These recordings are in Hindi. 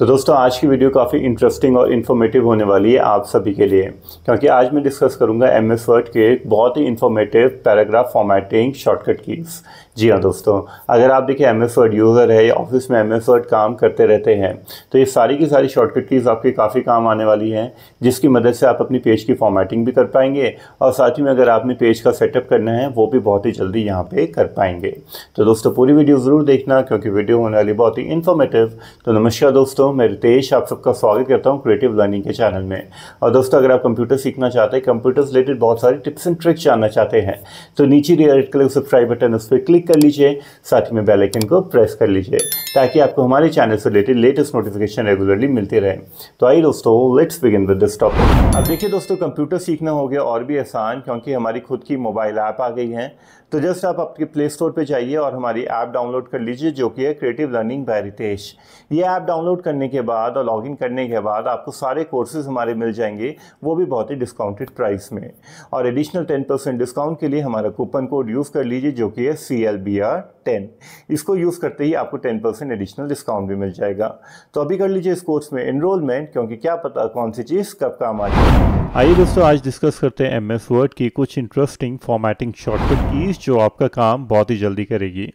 तो दोस्तों आज की वीडियो काफ़ी इंटरेस्टिंग और इन्फॉर्मेटिव होने वाली है आप सभी के लिए क्योंकि आज मैं डिस्कस करूंगा एम एस वर्ड के बहुत ही informative paragraph formatting shortcut keys जी हाँ दोस्तों अगर आप देखिए एम यूज़र है या ऑफिस में एम काम करते रहते हैं तो ये सारी की सारी शॉर्टकट कीज़ आपके काफ़ी काम आने वाली हैं जिसकी मदद से आप अपनी पेज की फॉर्मेटिंग भी कर पाएंगे और साथ ही में अगर आपने पेज का सेटअप करना है वो भी बहुत ही जल्दी यहाँ पे कर पाएंगे तो दोस्तों पूरी वीडियो ज़रूर देखना क्योंकि वीडियो होने वाली बहुत ही इन्फॉर्मेटिव तो नमस्कार दोस्तों मैं रितेश आप सबका स्वागत करता हूँ क्रिएटिव लर्निंग के चैनल में और दोस्तों अगर आप कंप्यूटर सीखना चाहते हैं कंप्यूटर रिलेटेड बहुत सारी टिप्स एंड ट्रिक्स जानना चाहते हैं तो नीचे रेड कलर सब्सक्राइब बटन उस पर क्लिक कर लीजिए साथ ही में बेल आइकन को प्रेस कर लीजिए ताकि आपको हमारे चैनल से रिलेटेड लेटेस्ट नोटिफिकेशन रेगुलरली मिलते रहे तो आइए दोस्तों let's begin with this topic अब देखिए दोस्तों कंप्यूटर सीखना हो गया और भी आसान क्योंकि हमारी खुद की मोबाइल ऐप आ गई है तो जस्ट आप आपके प्ले स्टोर पर जाइए और हमारी ऐप डाउनलोड कर लीजिए जो कि है क्रिएटिव लर्निंग बाय रितेश ये ऐप डाउनलोड करने के बाद और लॉगिन करने के बाद आपको सारे कोर्सेज हमारे मिल जाएंगे वो भी बहुत ही डिस्काउंटेड प्राइस में और एडिशनल टेन परसेंट डिस्काउंट के लिए हमारा कूपन कोड यूज़ कर लीजिए जो कि है C L B R ten इसको यूज़ करते ही आपको टेन परसेंट एडिशनल डिस्काउंट भी मिल जाएगा तो अभी कर लीजिए इस कोर्स में इनरोलमेंट क्योंकि क्या पता कौन सी चीज़ कब काम आ जाए आइए दोस्तों आज डिस्कस करते हैं एम एस वर्ड की कुछ इंटरेस्टिंग फॉर्मेटिंग शॉर्टकट कीज जो आपका काम बहुत ही जल्दी करेगी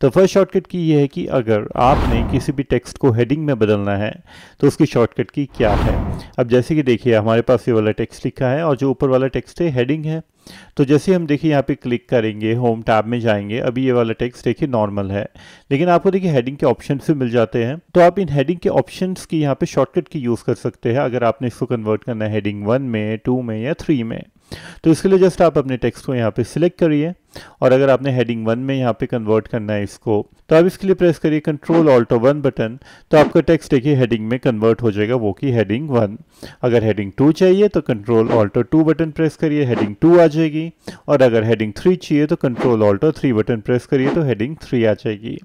तो फर्स्ट शॉर्टकट की यह है कि अगर आपने किसी भी टेक्स्ट को हेडिंग में बदलना है तो उसकी शॉर्टकट की क्या है अब जैसे कि देखिए हमारे पास ये वाला टेक्स्ट लिखा है और जो ऊपर वाला टेक्स्ट है हेडिंग है तो जैसे हम देखिए यहाँ पे क्लिक करेंगे होम टैब में जाएंगे अभी ये वाला टेक्स्ट देखिए नॉर्मल है लेकिन आपको देखिए हेडिंग के ऑप्शन भी मिल जाते हैं तो आप इन हेडिंग के ऑप्शन की यहाँ पे शॉर्टकट की यूज़ कर सकते हैं अगर आपने इसको कन्वर्ट करना है हेडिंग वन में टू में या थ्री में तो इसके लिए जस्ट आप अपने टेक्स्ट को यहाँ पे सिलेक्ट करिए और अगर आपने हेडिंग वन में यहाँ पे कन्वर्ट करना है इसको तो आप इसके लिए प्रेस करिए कंट्रोल ऑल्टो वन बटन तो आपका टेक्स्ट देखिए हेडिंग में कन्वर्ट हो जाएगा वो की हेडिंग वन अगर हेडिंग टू चाहिए तो control alt two button press करिए हेडिंग टू आ जाएगी और अगर हेडिंग थ्री चाहिए तो control alt three button press करिए तो हेडिंग थ्री आ जाएगी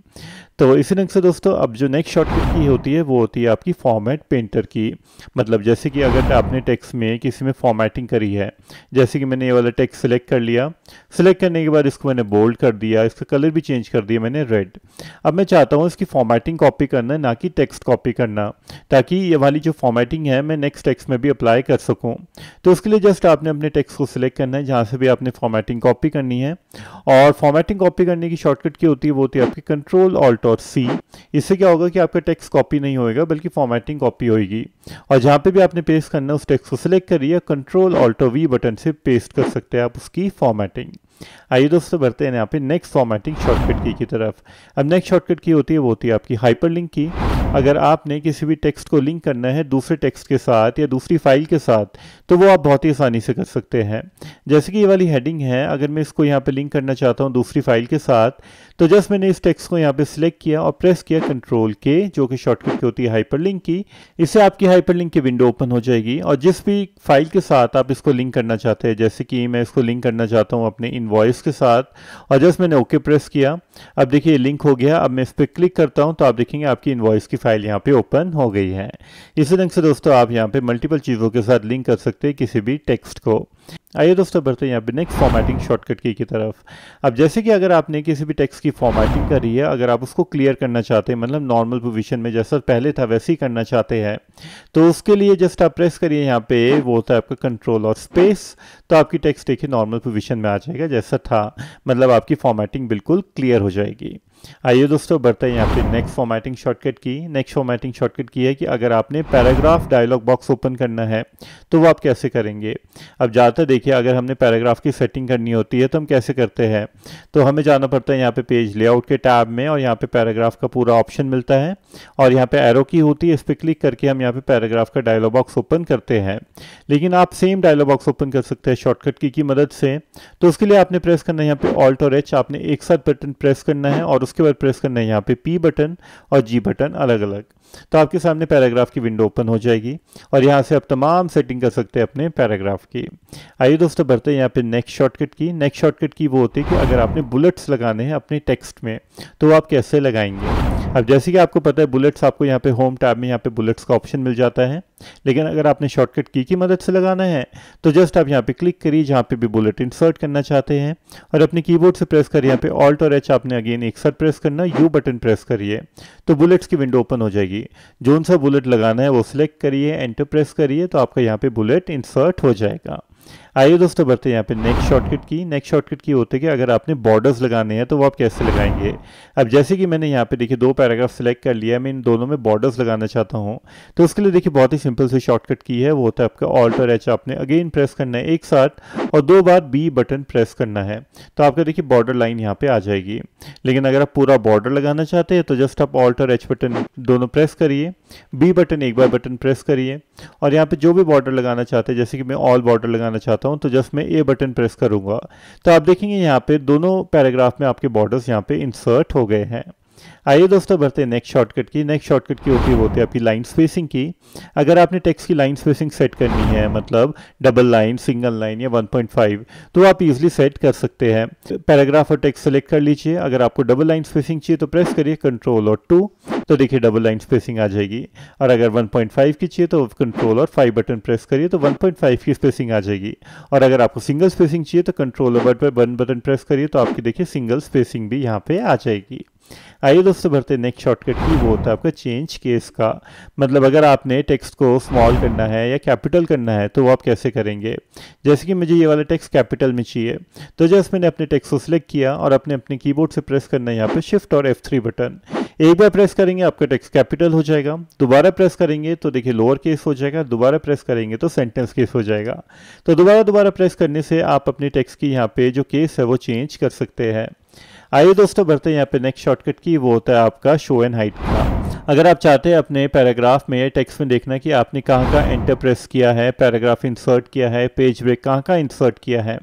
तो इसी ढंग से दोस्तों अब जो नेक्स्ट शॉर्टकट की होती है वो होती है आपकी फॉर्मेट पेंटर की मतलब जैसे कि अगर आपने टेक्स्ट में किसी में फॉर्मेटिंग करी है जैसे कि मैंने ये वाला टेक्स्ट सेलेक्ट कर लिया सेलेक्ट करने के बाद बार इसको मैंने बोल्ड कर दिया इसका कलर भी चेंज कर दिया मैंने रेड अब मैं चाहता हूँ इसकी फॉर्मेटिंग कॉपी करना ना कि टेक्स्ट कॉपी करना ताकि ये वाली जो फॉर्मेटिंग है मैं नेक्स्ट टेक्स्ट में भी अप्लाई कर सकूँ तो उसके लिए जस्ट आपने अपने टेक्स्ट को सिलेक्ट करना है जहाँ से भी आपने फॉर्मेटिंग कॉपी करनी है और फॉर्मेटिंग कॉपी करने की शॉर्टकट क्या होती है वो होती है आपकी कंट्रोल ऑल्ट और सी इससे क्या होगा कि आपका टेक्स्ट कॉपी नहीं होएगा बल्कि फॉर्मेटिंग कॉपी होगी और जहाँ पर भी आपने पेस्ट करना है उस टेक्स को सिलेक्ट करिए कंट्रोल ऑल्टो वी बटन से पेस्ट कर सकते हैं आप उसकी फॉर्मेटिंग आइए दोस्तों बढ़ते हैं यहाँ पे नेक्स्ट फॉर्मेटिंग शॉर्टकट की की तरफ अब नेक्स्ट शॉर्टकट की होती है वो होती है आपकी हाइपर लिंक की अगर आपने किसी भी टेक्स्ट को लिंक करना है दूसरे टेक्स्ट के साथ या दूसरी फाइल के साथ तो वो आप बहुत ही आसानी से कर सकते हैं जैसे कि ये वाली हेडिंग है अगर मैं इसको यहाँ पे लिंक करना चाहता हूँ दूसरी फाइल के साथ तो जस्ट मैंने इस टेक्स्ट को यहाँ पे सिलेक्ट किया और प्रेस किया कंट्रोल के जो कि शॉर्टकट की होती है हाइपरलिंक की इससे आपकी हाइपरलिंक की विंडो ओपन हो जाएगी और जिस भी फाइल के साथ आप इसको लिंक करना चाहते हैं जैसे कि मैं इसको लिंक करना चाहता हूँ अपने इनवॉइस के साथ और जस्ट मैंने ओके प्रेस किया अब देखिए लिंक हो गया अब मैं इस पर क्लिक करता हूँ तो आप देखेंगे आपकी इनवॉइस की फाइल यहाँ पे ओपन हो गई है इसी ढंग से दोस्तों आप यहाँ पे मल्टीपल चीज़ों के साथ लिंक कर सकते हैं किसी भी टेक्स्ट को आइए दोस्तों बढ़ते हैं यहाँ पे नेक्स्ट फॉर्मेटिंग शॉर्टकट की की तरफ अब जैसे कि अगर आपने किसी भी टेक्स्ट की फॉर्मेटिंग करी है अगर आप उसको क्लियर करना चाहते हैं मतलब नॉर्मल पोजिशन में जैसा पहले था वैसे ही करना चाहते हैं तो उसके लिए जस्ट आप प्रेस करिए यहाँ पे वो होता है आपका कंट्रोल और स्पेस तो आपकी टेक्स्ट देखिए नॉर्मल पोजिशन में आ जाएगा जैसा था मतलब आपकी फॉर्मेटिंग बिल्कुल क्लियर हो जाएगी आइए दोस्तों बढ़ते हैं यहाँ पे नेक्स्ट फॉर्मेटिंग शॉर्टकट की नेक्स्ट फॉर्मेटिंग शॉर्टकट की है कि अगर आपने पैराग्राफ डायलॉग बॉक्स ओपन करना है तो वो आप कैसे करेंगे अब ज़्यादातर देखिए अगर हमने पैराग्राफ की सेटिंग करनी होती है तो हम कैसे करते हैं तो हमें जाना पड़ता है यहाँ पे पेज लेआउट के टैब में और यहाँ पे पैराग्राफ का पूरा ऑप्शन मिलता है और यहाँ पे एरो की होती है इस पर क्लिक करके हम यहाँ पे पैराग्राफ का डायलॉग बॉक्स ओपन करते हैं लेकिन आप सेम डायलॉग बॉक्स ओपन कर सकते हैं शॉर्टकट की की मदद से तो उसके लिए आपने प्रेस करना है यहाँ पे ऑल्ट और एच आपने एक साथ बटन प्रेस करना है और उसके बाद प्रेस करना है यहाँ पे पी बटन और जी बटन अलग अलग तो आपके सामने पैराग्राफ की विंडो ओपन हो जाएगी और यहाँ से आप तमाम सेटिंग कर सकते हैं अपने पैराग्राफ की आइए दोस्तों बढ़ते हैं यहाँ पे नेक्स्ट शॉर्टकट की नेक्स्ट शॉर्टकट की वो होती है कि अगर आपने बुलेट्स लगाने हैं अपने टेक्स्ट में तो आप कैसे लगाएंगे अब जैसे कि आपको पता है बुलेट्स आपको यहाँ पे होम टैब में यहाँ पे बुलेट्स का ऑप्शन मिल जाता है लेकिन अगर आपने शॉर्टकट की की मदद से लगाना है तो जस्ट आप यहाँ पे क्लिक करिए जहाँ पे भी बुलेट इंसर्ट करना चाहते हैं और अपने कीबोर्ड से प्रेस करिए यहाँ पे ऑल्ट और एच आपने अगेन एक साथ प्रेस करना यू बटन प्रेस करिए तो बुलेट्स की विंडो ओपन हो जाएगी जो सा बुलेट लगाना है वो सिलेक्ट करिए एंटर प्रेस करिए तो आपका यहाँ पे बुलेट इंसर्ट हो जाएगा आइए दोस्तों बढ़ते हैं यहाँ पे नेक्स्ट शॉर्टकट की नेक्स्ट शॉर्टकट की होते कि अगर आपने बॉर्डर्स लगाने हैं तो वो आप कैसे लगाएंगे अब जैसे कि मैंने यहाँ पे देखिए दो पैराग्राफ सेलेक्ट कर लिया मैं इन दोनों में बॉर्डर्स लगाना चाहता हूँ तो उसके लिए देखिए बहुत ही सिंपल से शॉर्टकट की है वो होता है आपका ऑल्ट और एच आपने अगेन प्रेस करना है एक साथ और दो बार बी बटन प्रेस करना है तो आपका देखिए बॉर्डर लाइन यहाँ पर आ जाएगी लेकिन अगर आप पूरा बॉर्डर लगाना चाहते हैं तो जस्ट आप ऑल्ट और एच बटन दोनों प्रेस करिए बी बटन एक बार बटन प्रेस करिए और यहाँ पर जो भी बॉर्डर लगाना चाहते हैं जैसे कि मैं ऑल बॉर्डर लगाना चाहता चाहता हूँ तो जस्ट मैं ए बटन प्रेस करूँगा तो आप देखेंगे यहाँ पे दोनों पैराग्राफ में आपके बॉर्डर्स यहाँ पे इंसर्ट हो गए हैं आइए दोस्तों बढ़ते हैं नेक्स्ट शॉर्टकट की नेक्स्ट शॉर्टकट की होती है होती है आपकी लाइन स्पेसिंग की अगर आपने टेक्स्ट की लाइन स्पेसिंग सेट करनी है मतलब डबल लाइन सिंगल लाइन या 1.5 तो आप इजीली सेट कर सकते हैं पैराग्राफ और टेक्स्ट सेलेक्ट कर लीजिए अगर आपको डबल लाइन स्पेसिंग चाहिए तो प्रेस करिए कंट्रोल और टू तो देखिए डबल लाइन स्पेसिंग आ जाएगी और अगर 1.5 की चाहिए तो कंट्रोल और फाइव बटन प्रेस करिए तो 1.5 की स्पेसिंग आ जाएगी और अगर आपको सिंगल स्पेसिंग चाहिए तो कंट्रोल और पर वन बटन प्रेस करिए तो आपकी देखिए सिंगल स्पेसिंग भी यहाँ पे आ जाएगी आइए दोस्तों भरते नेक्स्ट शॉर्टकट की वो होता है आपका चेंज केस का मतलब अगर आपने टेक्स्ट को स्मॉल करना है या कैपिटल करना है तो वो आप कैसे करेंगे जैसे कि मुझे ये वाला टेक्स्ट कैपिटल में चाहिए तो जैसे मैंने अपने टेक्स्ट को सिलेक्ट किया और अपने अपने कीबोर्ड से प्रेस करना है यहाँ पे शिफ्ट और एफ थ्री बटन एक बार प्रेस करेंगे आपका टेक्स्ट कैपिटल हो जाएगा दोबारा प्रेस करेंगे तो देखिए लोअर केस हो जाएगा दोबारा प्रेस करेंगे तो सेंटेंस केस हो जाएगा तो दोबारा दोबारा प्रेस करने से आप अपने टेक्स्ट की यहाँ पे जो केस है वो चेंज कर सकते हैं आइए दोस्तों बढ़ते हैं यहाँ पे नेक्स्ट शॉर्टकट की वो होता है आपका शो एंड हाइट का अगर आप चाहते हैं अपने पैराग्राफ में टेक्स्ट में देखना कि आपने कहाँ का एंटर प्रेस किया है पैराग्राफ इंसर्ट किया है पेज ब्रेक कहाँ का इंसर्ट किया है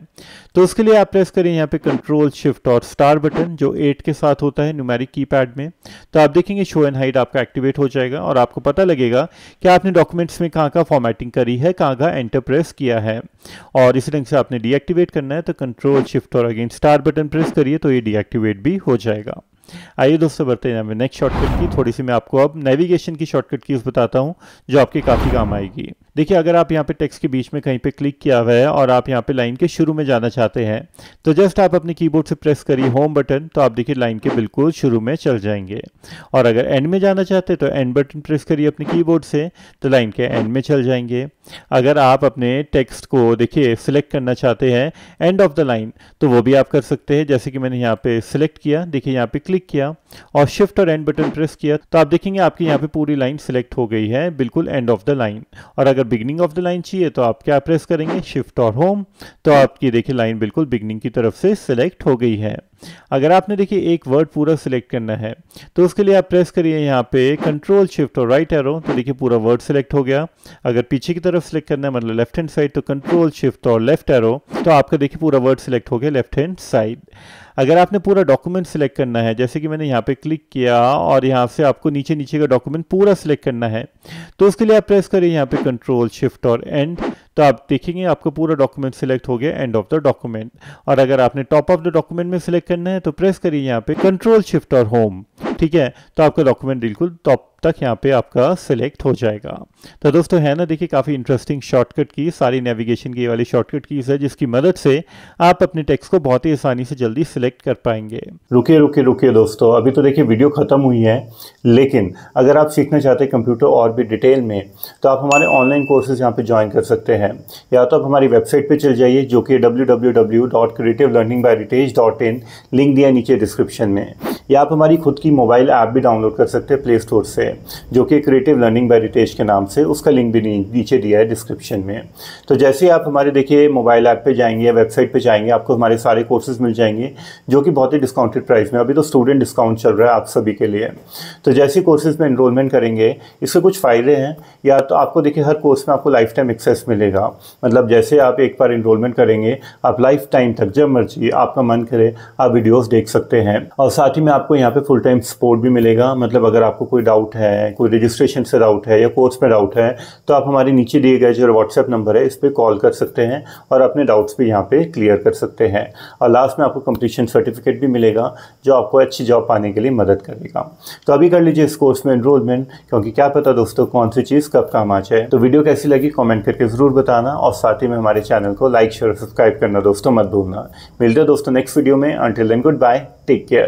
तो उसके लिए आप प्रेस करें यहाँ पे कंट्रोल शिफ्ट और स्टार बटन जो एट के साथ होता है न्यूमेरिक की में तो आप देखेंगे शो एंड हाइट आपका एक्टिवेट हो जाएगा और आपको पता लगेगा कि आपने डॉक्यूमेंट्स में कहाँ का फॉर्मेटिंग करी है कहाँ का एंटर प्रेस किया है और इसी ढंग से आपने डीएक्टिवेट करना है तो कंट्रोल शिफ्ट और अगेन स्टार बटन प्रेस करिए तो ये डीएक्टिवेट भी हो जाएगा आइए दोस्तों बढ़ते हैं नेक्स्ट शॉर्टकट की थोड़ी सी मैं आपको अब नेविगेशन की शॉर्टकट की बताता हूँ जो आपके काफ़ी काम आएगी देखिए अगर आप यहाँ पे टेक्स्ट के बीच में कहीं पे क्लिक किया हुआ है और आप यहाँ पे लाइन के शुरू में जाना चाहते हैं तो जस्ट आप अपने कीबोर्ड से प्रेस करिए होम बटन तो आप देखिए लाइन के बिल्कुल शुरू में चल जाएंगे और अगर एंड में जाना चाहते हैं तो एंड बटन प्रेस करिए अपने कीबोर्ड से तो लाइन के एंड में चल जाएंगे अगर आप अपने टेक्स्ट को देखिए सिलेक्ट करना चाहते हैं एंड ऑफ द लाइन तो वो भी आप कर सकते हैं जैसे कि मैंने यहाँ पे सिलेक्ट किया देखिए यहाँ पे क्लिक क्लिक किया और शिफ्ट और एंड बटन प्रेस किया तो आप देखेंगे आपकी यहाँ पे पूरी लाइन सिलेक्ट हो गई है बिल्कुल एंड ऑफ द लाइन और अगर बिगनिंग ऑफ द लाइन चाहिए तो आप क्या प्रेस करेंगे शिफ्ट और होम तो आपकी देखिए लाइन बिल्कुल बिगनिंग की तरफ से सिलेक्ट हो गई है अगर आपने देखिए एक वर्ड पूरा सिलेक्ट करना है तो उसके लिए आप प्रेस करिए यहाँ पे कंट्रोल शिफ्ट और राइट एरो तो देखिए पूरा वर्ड सिलेक्ट हो गया अगर पीछे की तरफ सिलेक्ट करना है मतलब लेफ्ट हैंड साइड तो कंट्रोल शिफ्ट और लेफ्ट एरो तो आपका देखिए पूरा वर्ड सिलेक्ट हो गया लेफ्ट हैंड साइड अगर आपने पूरा डॉक्यूमेंट सिलेक्ट करना है जैसे कि मैंने यहाँ पे क्लिक किया और यहाँ से आपको नीचे नीचे का डॉक्यूमेंट पूरा सिलेक्ट करना है तो उसके लिए आप प्रेस करिए यहाँ पे कंट्रोल शिफ्ट और एंड तो आप देखेंगे आपका पूरा डॉक्यूमेंट सिलेक्ट हो गया एंड ऑफ द डॉक्यूमेंट और अगर आपने टॉप ऑफ द डॉक्यूमेंट में सिलेक्ट करना है तो प्रेस करिए यहाँ पे कंट्रोल शिफ्ट और होम ठीक है तो आपका डॉक्यूमेंट बिल्कुल टॉप तक यहाँ पे आपका सिलेक्ट हो जाएगा तो दोस्तों है ना देखिए काफ़ी इंटरेस्टिंग शॉर्टकट की सारी नेविगेशन की वाली शॉर्टकट कीज है जिसकी मदद से आप अपने टेक्स्ट को बहुत ही आसानी से जल्दी सिलेक्ट कर पाएंगे रुकिए रुकिए रुकिए दोस्तों अभी तो देखिए वीडियो ख़त्म हुई है लेकिन अगर आप सीखना चाहते हैं कंप्यूटर और भी डिटेल में तो आप हमारे ऑनलाइन कोर्सेज यहाँ पर ज्वाइन कर सकते हैं या तो आप हमारी वेबसाइट पर चल जाइए जो कि W W W dot creative learning dot in link दिया नीचे डिस्क्रिप्शन में या आप हमारी खुद की मोबाइल ऐप भी डाउनलोड कर सकते हैं प्ले स्टोर से है जो कि क्रिएटिव लर्निंग बाय रितेश के नाम से उसका लिंक भी नीचे दिया है डिस्क्रिप्शन में तो जैसे ही आप हमारे देखिए मोबाइल ऐप पे जाएंगे या वेबसाइट पे जाएंगे आपको हमारे सारे कोर्सेज मिल जाएंगे जो कि बहुत ही डिस्काउंटेड प्राइस में अभी तो स्टूडेंट डिस्काउंट चल रहा है आप सभी के लिए तो जैसे कोर्सेज में इनरोलमेंट करेंगे इसके कुछ फ़ायदे हैं या तो आपको देखिए हर कोर्स में आपको लाइफ टाइम एक्सेस मिलेगा मतलब जैसे आप एक बार इनरोलमेंट करेंगे आप लाइफ टाइम तक जब मर्जी आपका मन करे आप वीडियोज़ देख सकते हैं और साथ ही में आपको यहाँ पर फुल टाइम सपोर्ट भी मिलेगा मतलब अगर आपको कोई डाउट है कोई रजिस्ट्रेशन से डाउट है या कोर्स में डाउट है तो आप हमारे नीचे दिए गए जो व्हाट्सएप नंबर है इस पर कॉल कर सकते हैं और अपने डाउट्स भी यहाँ पे क्लियर कर सकते हैं और लास्ट में आपको कंप्लीशन सर्टिफिकेट भी मिलेगा जो आपको अच्छी जॉब पाने के लिए मदद करेगा तो अभी कर लीजिए इस कोर्स में इनरोलमेंट क्योंकि क्या पता दोस्तों कौन सी चीज़ कब काम आ जाए तो वीडियो कैसी लगी कॉमेंट करके ज़रूर बताना और साथ ही में हमारे चैनल को लाइक शेयर सब्सक्राइब करना दोस्तों मत भूलना मिलते हैं दोस्तों नेक्स्ट वीडियो में until then good bye take care